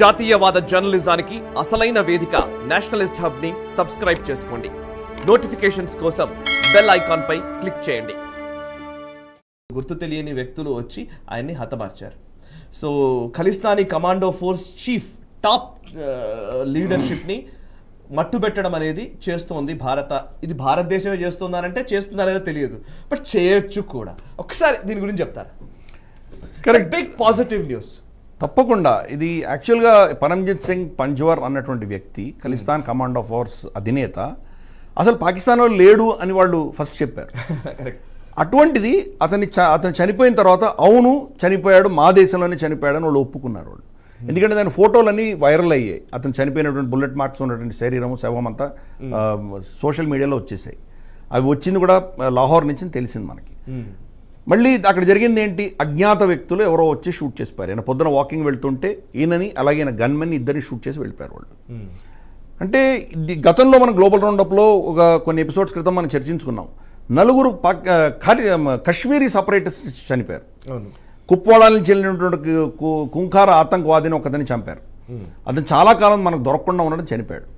జాతీయవాద జర్నలిజానికి అసలైన వేదిక నేషనలిస్ట్ హబ్ ని సబ్స్క్రైబ్ చేసుకోండి నోటిఫికేషన్స్ కోసం బెల్ ఐకాన్ పై క్లిక్ చేయండి గుర్తు తెలియని వ్యక్తులు వచ్చి ఆయన్ని హతమార్చారు so Khalistani commando force chief top లీడర్షిప్ని మట్టుబెట్టడం అనేది చేస్తోంది భారత ఇది భారతదేశమే చేస్తుందనంటే చేస్తున్నారో తెలియదు బట్ చేయొచ్చు కూడా ఒకసారి దీని గురించి చెప్తారా కరెక్ట్ బిగ్ పాజిటివ్ న్యూస్ తప్పకుండా ఇది యాక్చువల్గా పరంజిత్ సింగ్ పంజ్వర్ అన్నటువంటి వ్యక్తి Khalistan hmm. Command of force అధినేత అసలు పాకిస్తాన్ లేడు అని వాళ్ళు ఫస్ట్ చెప్పారు అటువంటిది అతని అతను చనిపోయిన తర్వాత అవును చనిపోయాడు మా దేశంలోనే అని వాళ్ళు ఒప్పుకున్నారు వాళ్ళు hmm. ఎందుకంటే దాని ఫోటోలన్నీ వైరల్ అయ్యాయి అతను చనిపోయినటువంటి బుల్లెట్ మార్క్స్ ఉన్నటువంటి శరీరం శవం అంతా hmm. సోషల్ మీడియాలో వచ్చేసాయి అవి వచ్చింది కూడా లాహోర్ నుంచి తెలిసింది మనకి మళ్ళీ అక్కడ జరిగింది ఏంటి అజ్ఞాత వ్యక్తులు ఎవరో వచ్చి షూట్ చేసిపోయారు ఈయన పొద్దున వాకింగ్ వెళ్తుంటే ఈయనని అలాగే ఈయన గన్మెన్ ఇద్దరిని షూట్ చేసి వెళ్ళిపోయారు వాళ్ళు అంటే ఇది గతంలో మనం గ్లోబల్ రౌండప్లో ఒక కొన్ని ఎపిసోడ్స్ క్రితం మనం చర్చించుకున్నాం నలుగురు కశ్మీరీ సపరేటిస్ట్ చనిపోయారు కుప్వాడా నుంచి వెళ్ళినటువంటి కుంకార ఆతంకవాదిని ఒకదని చంపారు అతను చాలా కాలం మనకు దొరకకుండా ఉండడం చనిపోయాడు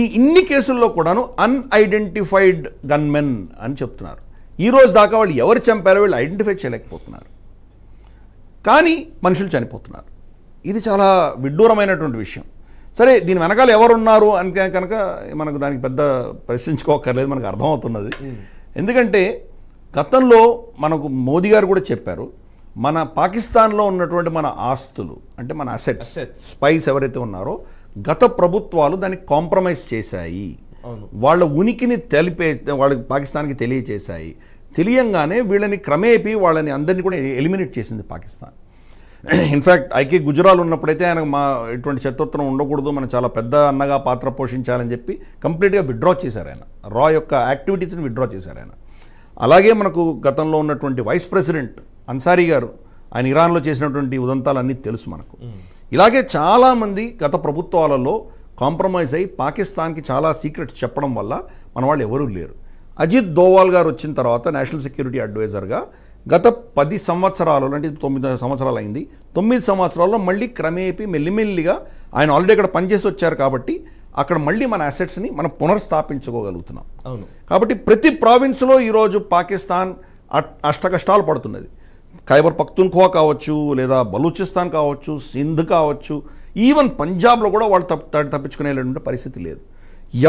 ఈ ఇన్ని కేసుల్లో కూడాను అన్ఐడెంటిఫైడ్ గన్మెన్ అని చెప్తున్నారు ఈరోజు దాకా వాళ్ళు ఎవరు చంపారో వీళ్ళు ఐడెంటిఫై చేయలేకపోతున్నారు కానీ మనుషులు చనిపోతున్నారు ఇది చాలా విడ్డూరమైనటువంటి విషయం సరే దీని వెనకాల ఎవరున్నారు అని కనుక మనకు దానికి పెద్ద ప్రశ్నించుకోకర్లేదు మనకు అర్థమవుతున్నది hmm. ఎందుకంటే గతంలో మనకు మోదీ గారు కూడా చెప్పారు మన పాకిస్తాన్లో ఉన్నటువంటి మన ఆస్తులు అంటే మన అసెట్స్ స్పైస్ ఎవరైతే ఉన్నారో గత ప్రభుత్వాలు దాన్ని కాంప్రమైజ్ చేశాయి వాళ్ళ ఉనికిని తెలిపే వాళ్ళకి పాకిస్తాన్కి తెలియచేశాయి తెలియంగానే వీళ్ళని క్రమేపి వాళ్ళని అందరినీ కూడా ఎలిమినేట్ చేసింది పాకిస్తాన్ ఇన్ఫ్యాక్ట్ ఐకే గుజరాల్ ఉన్నప్పుడైతే ఆయన మా ఇటువంటి శత్రుత్వం ఉండకూడదు మనం చాలా పెద్ద అన్నగా పాత్ర పోషించాలని చెప్పి కంప్లీట్గా విత్డ్రా చేశారు ఆయన రా యొక్క యాక్టివిటీస్ని విత్డ్రా చేశారు ఆయన అలాగే మనకు గతంలో ఉన్నటువంటి వైస్ ప్రెసిడెంట్ అన్సారీ గారు ఆయన ఇరాన్లో చేసినటువంటి ఉదంతాలన్నీ తెలుసు మనకు ఇలాగే చాలామంది గత ప్రభుత్వాలలో కాంప్రమైజ్ అయ్యి పాకిస్తాన్కి చాలా సీక్రెట్స్ చెప్పడం వల్ల మన వాళ్ళు ఎవరూ లేరు అజిత్ దోవాల్ గారు వచ్చిన తర్వాత నేషనల్ సెక్యూరిటీ అడ్వైజర్గా గత పది సంవత్సరాలు అంటే తొమ్మిది సంవత్సరాలు అయింది తొమ్మిది సంవత్సరాల్లో మళ్ళీ క్రమేపీ మెల్లిమెల్లిగా ఆయన ఆల్రెడీ అక్కడ పనిచేసి వచ్చారు కాబట్టి అక్కడ మళ్ళీ మన అసెట్స్ని మనం పునర్స్థాపించుకోగలుగుతున్నాం అవును కాబట్టి ప్రతి ప్రావిన్స్లో ఈరోజు పాకిస్తాన్ అష్టకష్టాలు పడుతున్నది ఖైబర్ పఖ్తున్ఖోవా కావచ్చు లేదా బలూచిస్తాన్ కావచ్చు సింధ్ కావచ్చు ఈవెన్ పంజాబ్లో కూడా వాళ్ళు తప్ప తప్పించుకునేటువంటి పరిస్థితి లేదు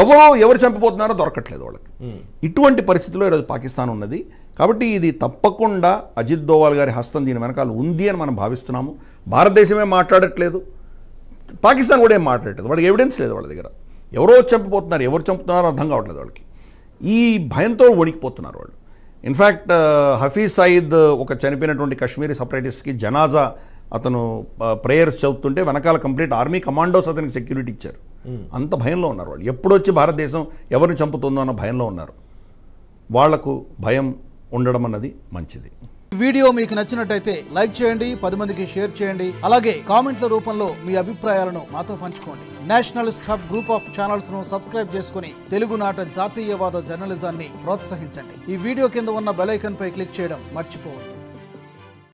ఎవరో ఎవరు చంపిపోతున్నారో దొరకట్లేదు వాళ్ళకి hmm. ఇటువంటి పరిస్థితిలో ఈరోజు పాకిస్తాన్ ఉన్నది కాబట్టి ఇది తప్పకుండా అజిత్ దోవాల్ గారి హస్తం దీని వెనకాల ఉంది అని మనం భావిస్తున్నాము భారతదేశమే మాట్లాడట్లేదు పాకిస్తాన్ కూడా ఏం మాట్లాడట్లేదు వాళ్ళకి ఎవిడెన్స్ లేదు వాళ్ళ దగ్గర ఎవరో చంపిపోతున్నారు ఎవరు చంపుతున్నారో అర్థం కావట్లేదు వాళ్ళకి ఈ భయంతో వణికిపోతున్నారు వాళ్ళు ఇన్ఫ్యాక్ట్ uh, హఫీజ్ సయీద్ ఒక చనిపోయినటువంటి కశ్మీరీ సపరేటిస్ట్కి జనాజా అతను ప్రేయర్స్ చదువుతుంటే వెనకాల కంప్లీట్ ఆర్మీ కమాండోస్ అతనికి సెక్యూరిటీ ఇచ్చారు అంత భయంలో ఉన్నారు వాళ్ళు ఎప్పుడొచ్చి భారతదేశం ఎవరిని చంపుతుందో అన్న భయంలో ఉన్నారు వాళ్లకు భయం ఉండడం అన్నది మంచిది వీడియో మీకు నచ్చినట్టయితే లైక్ చేయండి పది మందికి షేర్ చేయండి అలాగే కామెంట్ల రూపంలో మీ అభిప్రాయాలను మాతో పంచుకోండి nationalist hub group of channels ను సబ్స్క్రైబ్ చేసుకుని తెలుగునాట జాతీయవాద జర్నలిజాన్ని ప్రోత్సహించండి ఈ వీడియో కింద ఉన్న బెలైకన్ పై క్లిక్ చేయడం మర్చిపోవద్దు